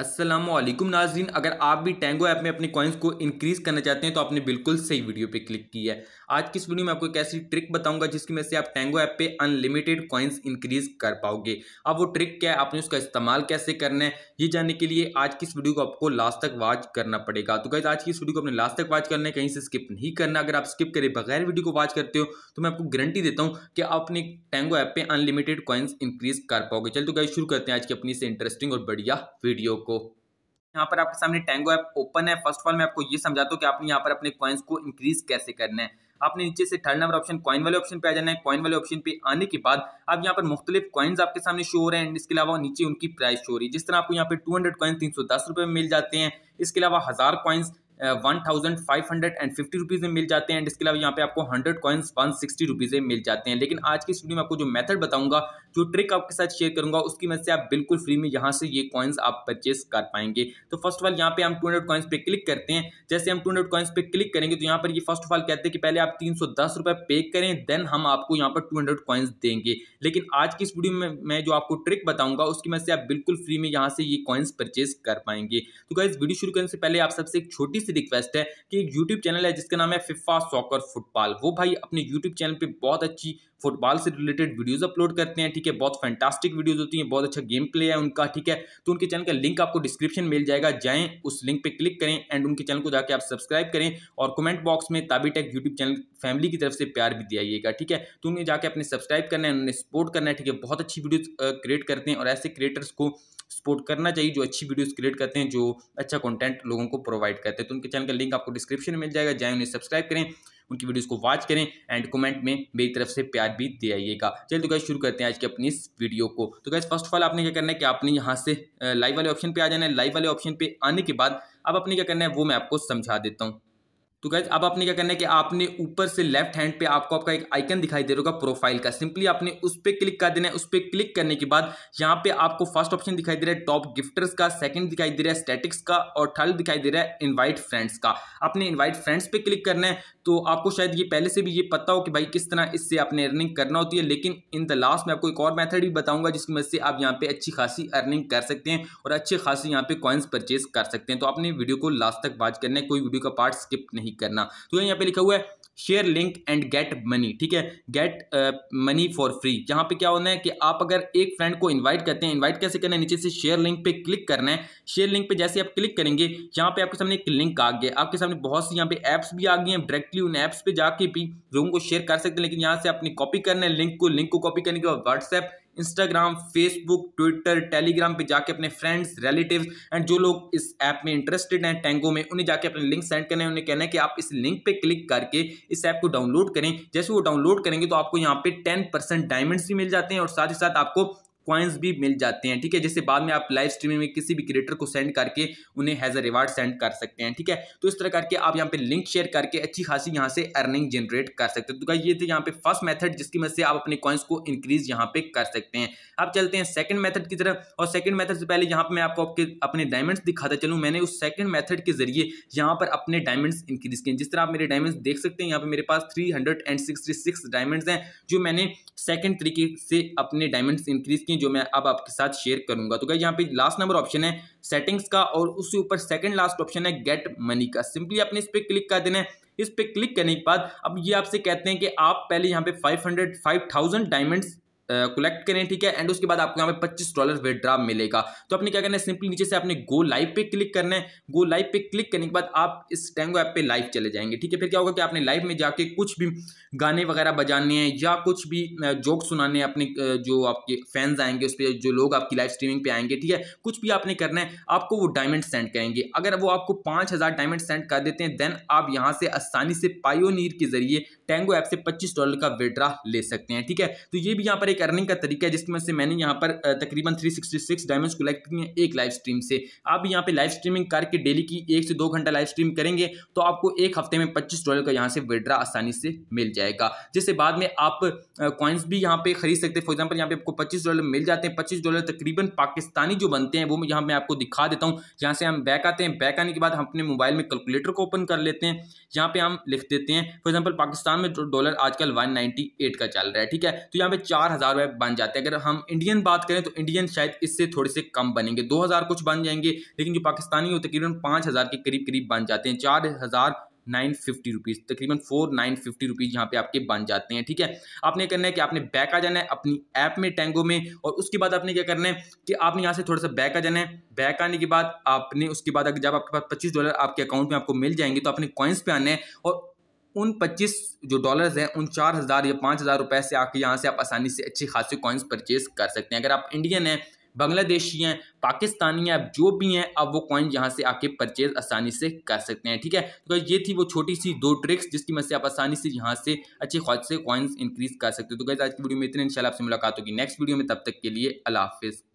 असलम नाजरीन अगर आप भी टेंगो ऐप में अपने कॉइन्स को इंक्रीज़ करना चाहते हैं तो आपने बिल्कुल सही वीडियो पे क्लिक की है आज की इस वीडियो में आपको एक ऐसी ट्रिक बताऊंगा जिसकी वजह से आप टेंगो ऐप पे अनलिमिटेड कॉइन्स इंक्रीज़ कर पाओगे अब वो ट्रिक क्या है आपने उसका इस्तेमाल कैसे करना है ये जानने के लिए आज की इस वीडियो को आपको लास्ट तक वॉच करना पड़ेगा तो कैसे आज की इस वीडियो को अपने लास्ट तक वॉच करना है कहीं से स्किप नहीं करना अगर आप स्किप करें बगैर वीडियो को वॉच करते हो तो मैं आपको गारंटी देता हूँ कि आप अपने टेंगो ऐप पर अनलिमिटेड कॉइन्स इंक्रीज़ कर पाओगे चल तो कैसे शुरू करते हैं आज की अपनी से इंटरेस्टिंग और बढ़िया वीडियो को को यहाँ पर आपके सामने टैंगो ऐप ओपन है फर्स्ट ऑफ ऑल मैं आपको ये समझाता हूँ कि आपने यहाँ पर अपने कॉइन्स को इंक्रीज कैसे करना है आपने नीचे से थर्ड नंबर ऑप्शन कॉइन वाले ऑप्शन पे आ जाना है कॉइन वाले ऑप्शन पे आने के बाद आप यहाँ पर मुख्तलिफ कॉइन्स आपके सामने शो हो रहे हैं इसके अलावा नीचे उनकी प्राइस शो हो रही है जिस तरह आपको यहाँ पे टू हंड्रेड कॉइन्स तीन सौ दस रुपये में मिल जाते हैं इसके अलावा हज़ार coins one thousand five hundred and fifty rupees में मिल जाते हैं एंड इसके अलावा यहाँ पे आपको hundred coins one sixty rupees में मिल जाते हैं लेकिन आज की स्टूडियो में आपको जो मेथड बताऊंगा जो ट्रिक आपके साथ शेयर करूंगा उसकी मदद से आप बिल्कुल फ्री में यहाँ से ये कॉइन्स आप परचेस कर पाएंगे तो फर्स्ट ऑफ ऑल यहाँ पे हम टू हंड्रेड कॉइन्स पे क्लिक करते हैं जैसे हम टू हंड्रेड कॉइन्स पे क्लिक करेंगे तो यहाँ पर ये फर्स्ट ऑफ ऑल कहते हैं कि पहले आप तीन सौ दस रुपये पे करें देन हम आपको यहाँ पर टू हंड्रेड कॉइन्स देंगे लेकिन आज की इस में मैं जो आपको ट्रिक बताऊंगा उसकी मदद से आप बिल्कुल फ्री में यहाँ से ये कॉइन्स परचेज कर पाएंगे तो क्या वीडियो शुरू करने से पहले आप सबसे एक छोटी सी रिक्वेस्ट है कि एक यूट्यूब चैनल है जिसका नाम है फिफा सॉकर फुटबॉल वो भाई अपने यूट्यूब चैनल पर बहुत अच्छी फुटबॉल से रिलेटेड वीडियोज़ अपलोड करते हैं ठीक है बहुत फैंटास्टिक वीडियोज़ होती हैं बहुत अच्छा गेम प्ले है उनका ठीक है तो उनके चैनल का लिंक आपको डिस्क्रिप्शन मिल जाएगा जाएँ उस लिंक पर क्लिक करें एंड उनके चैनल को जाकर आप सब्सक्राइब करें और कमेंट बॉक्स में Tabi Tech YouTube channel family की तरफ से प्यार भी दियाइएगा ठीक है तो उन्हें जाकर अपने सब्सक्राइब करना है उन्हें सपोर्ट करना है ठीक है बहुत अच्छी वीडियोज़ क्रिएट करते हैं और ऐसे क्रिएटर्स को सपोर्ट करना चाहिए जो अच्छी वीडियोस क्रिएट करते हैं जो अच्छा कंटेंट लोगों को प्रोवाइड करते हैं तो उनके चैनल का लिंक आपको डिस्क्रिप्शन में मिल जाएगा जाए उन्हें सब्सक्राइब करें उनकी वीडियोस को वॉच करें एंड कमेंट में मेरी तरफ से प्यार भी दे आइएगा चलिए तो गैस शुरू करते हैं आज की अपनी इस वीडियो को तो गैस फर्स्ट ऑफ ऑल आपने क्या करना है कि आपने यहाँ से लाइव वाले ऑप्शन पर आ जाना है लाइव वाले ऑप्शन पर आने के बाद अब आपने क्या करना है वो मैं आपको समझा देता हूँ तो गैज अब आपने क्या करना है कि आपने ऊपर से लेफ्ट हैंड पे आपको आपका एक आइकन दिखाई दे रहा होगा प्रोफाइल का सिंपली आपने उस पर क्लिक कर देना है उस पर क्लिक करने के बाद यहाँ पे आपको फर्स्ट ऑप्शन दिखाई दे रहा है टॉप गिफ्टर्स का सेकंड दिखाई दे रहा है स्टैटिक्स का और थर्ड दिखाई दे रहा है इन्वाइट फ्रेंड्स का आपने इन्वाइट फ्रेंड्स पर क्लिक करना है तो आपको शायद ये पहले से भी ये पता हो कि भाई किस तरह इससे आपने अर्निंग करना होती है लेकिन इन द लास्ट में आपको एक और मैथड भी बताऊंगा जिसकी मदद से आप यहाँ पर अच्छी खासी अर्निंग कर सकते हैं और अच्छी खासी यहाँ पे कॉइन्स परचेज कर सकते हैं तो आपने वीडियो को लास्ट तक बात करना है कोई वीडियो का पार्ट स्किप नहीं क्लिक करना तो यहाँ पे लिखा हुआ है share link and get money ठीक है गेट मनी फॉर फ्री यहाँ पे क्या होना है कि आप अगर एक फ्रेंड को इनवाइट करते हैं इनवाइट कैसे करना है नीचे से शेयर लिंक पे क्लिक करना है शेयर लिंक पे जैसे आप क्लिक करेंगे यहाँ पे आपके सामने एक लिंक आ गया आपके सामने बहुत सी यहाँ पे ऐप्स भी आ गई हैं डायरेक्टली उन ऐप्स पर जाके भी लोगों को शेयर कर सकते हैं लेकिन यहाँ से आपने कॉपी करना है लिंक को लिंक को कॉपी करने के बाद WhatsApp Instagram Facebook Twitter Telegram पे जाके अपने फ्रेंड्स रिलेटिव एंड जो लोग इस ऐप में इंटरेस्टेड हैं टेंगो में उन्हें जाके अपने लिंक सेंड करने उन्हें कहना है कि आप इस लिंक पे क्लिक करके इस ऐप को डाउनलोड करें जैसे वो डाउनलोड करेंगे तो आपको यहाँ पे टेन परसेंट डायमंड्स भी मिल जाते हैं और साथ ही साथ आपको क्वाइंस भी मिल जाते हैं ठीक है जैसे बाद में आप लाइव स्ट्रीमिंग में किसी भी क्रिएटर को सेंड करके उन्हें हैज़ अ रिवार्ड सेंड कर सकते हैं ठीक है तो इस तरह करके आप यहाँ पे लिंक शेयर करके अच्छी खासी यहाँ से अर्निंग जनरेट कर सकते हैं तो ये थे यहाँ पे फर्स्ट मेथड जिसकी मदद से आप अपने कॉइन्स को इंक्रीज यहाँ पे कर सकते हैं आप चलते हैं सेकंड मैथड की तरफ और सेकेंड मेथड से पहले यहाँ पर मैं आपको आपके अपने डायमंड्स दिखाता चलूँ मैंने उस सेकेंड मैथड के जरिए यहाँ पर अपने डायमंड्स इंक्रीज किए जिस तरह आप मेरे डायमंड्स देख सकते हैं यहाँ पर मेरे पास थ्री डायमंड्स हैं जो मैंने सेकेंड तरीके से अपने डायमंड्स इंक्रीज सकती हैं जो मैं अब आपके साथ शेयर करूंगा तो क्या यहाँ पे लास्ट नंबर ऑप्शन है सेटिंग्स का और उसके ऊपर सेकंड लास्ट ऑप्शन है गेट मनी का सिंपली आपने इस पर क्लिक कर देना है इस पर क्लिक करने के बाद अब ये आपसे कहते हैं कि आप पहले यहाँ पे फाइव हंड्रेड डायमंड्स कलेक्ट करें ठीक है एंड उसके बाद आपको यहाँ पे पच्चीस डॉलर विदड्रा मिलेगा तो आपने क्या करना है सिंपली नीचे से आपने गो लाइव पे क्लिक करना है गो लाइव पे क्लिक करने के बाद आप इस टैंगो ऐप पे लाइव चले जाएंगे ठीक है फिर क्या होगा कि आपने लाइव में जाके कुछ भी गाने वगैरह बजाने हैं या कुछ भी जोक सुनाने हैं अपने जो आपके फैंस आएंगे उस पर जो लोग आपकी लाइव स्ट्रीमिंग पे आएंगे ठीक है कुछ भी आपने करना है आपको वो डायमंड सेंड करेंगे अगर वो आपको पाँच हज़ार डायमंड सेंड कर देते हैं देन आप यहाँ से आसानी से पायोनीर के जरिए टैंगो ऐप से पच्चीस डॉलर का विड्रा ले सकते हैं ठीक है तो ये भी यहाँ पर एक एक अर्निंग का तरीका है जिसमें से मैंने यहाँ पर तकरीबन 366 डायमंड्स कलेक्ट किए हैं एक लाइव स्ट्रीम से आप यहाँ पे लाइव स्ट्रीमिंग करके डेली की एक से दो घंटा लाइव स्ट्रीम करेंगे तो आपको एक हफ्ते में पच्चीस डॉलर का यहाँ से विड्रा आसानी से मिल जाएगा जिससे बाद में आप कॉइन्स भी यहाँ पे खरीद सकते हैं फॉर एग्जाम्पल यहाँ पे आपको पच्चीस डॉलर मिल जाते हैं पच्चीस डॉलर तकरीबन पाकिस्तानी जो बनते हैं वो यहाँ मैं आपको दिखा देता हूँ यहाँ से हम बैक आते हैं बैक आने के बाद हम अपने मोबाइल में कैलकुलेटर को ओपन कर लेते हैं यहाँ पे हम लिख देते हैं फॉर एग्जाम्पल पाकिस्तान में डॉलर आजकल वन का चल रहा है ठीक है तो यहाँ पे चार हज़ार वह बन जाते हैं अगर हम इंडियन बात करें तो इंडियन शायद इससे थोड़े से कम बनेंगे दो हज़ार कुछ बन जाएंगे लेकिन जो पाकिस्तानी वो तकरीबन पाँच हज़ार के करीब करीब बन जाते हैं चार हज़ार नाइन फिफ्टी रुपीज़ तकरीबन फोर नाइन फिफ्टी रुपीज़ यहाँ पे आपके बन जाते हैं ठीक है आपने करना है कि आपने बैक आ जाना है अपनी ऐप में टेंगो में और उसके बाद आपने क्या करना है कि आपने यहाँ से थोड़ा सा बैक आ जाना है बैक आने के बाद आपने उसके बाद अगर जब आपके पास पच्चीस डॉलर आपके अकाउंट में आपको मिल जाएंगे तो आपने कॉइन्स पे आना है और उन 25 जो डॉलर्स हैं उन चार हज़ार या पाँच हज़ार रुपये से आके यहाँ से आप आसानी से अच्छी खासी कॉइन्स परचेज कर सकते हैं अगर आप इंडियन हैं बांग्लादेशी हैं पाकिस्तानी हैं आप जो भी हैं आप वो कॉइन यहाँ से आके परचेज आसानी से कर सकते हैं ठीक है तो ये थी वो छोटी सी दो ट्रिक्स जिसकी मदद से आप आसानी से यहाँ से अच्छे खास से कॉइन्स इंक्रीज कर सकते हो तो गैस आज की वीडियो में इतने इनशाला आपसे मुलाकात होगी नेक्स्ट वीडियो में तब तक के लिए अला हाफिज़